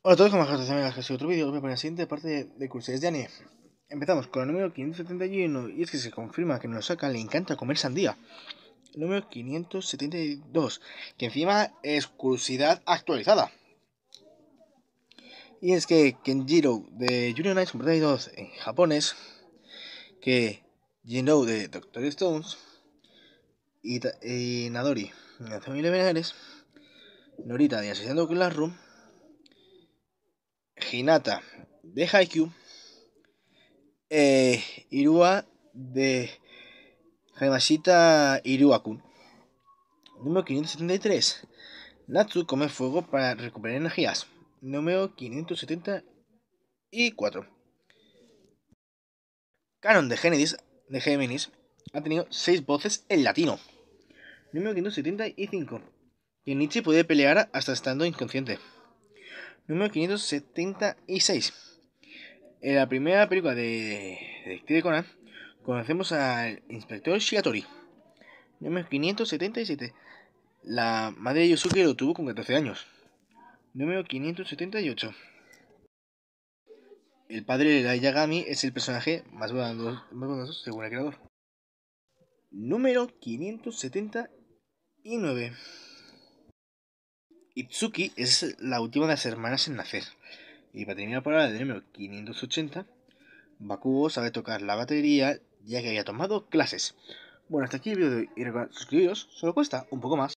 Hola a todos, como estás amigas? Que soy otro vídeo, para voy a poner la siguiente parte de, de curiosidades de Annie. Empezamos con el número 571 y es que se confirma que saca, le encanta comer sandía. El Número 572, que encima es curiosidad actualizada. Y es que Kenjiro de Junior Nights 2 en japonés, que Jinou de Doctor Stones y, eh, Nadori de Azami Venares, Norita de Asesinato Classroom Hinata de Haikyuu, eh, Irua de Remashita Iruakun. Número 573. Natsu come fuego para recuperar energías. Número 574. Canon de Géminis, de Géminis ha tenido 6 voces en latino. Número 575. Nietzsche puede pelear hasta estando inconsciente número 576. En la primera película de Detective Conan, conocemos al inspector Shigatori. Número 577. La madre de Yosuke lo tuvo con 14 años. Número 578. El padre de Yagami es el personaje más bondadoso según el creador. Número 579. Itsuki es la última de las hermanas en nacer. Y para terminar por el número 580, Bakugo sabe tocar la batería ya que había tomado clases. Bueno, hasta aquí el vídeo de hoy y suscribiros, solo cuesta un poco más.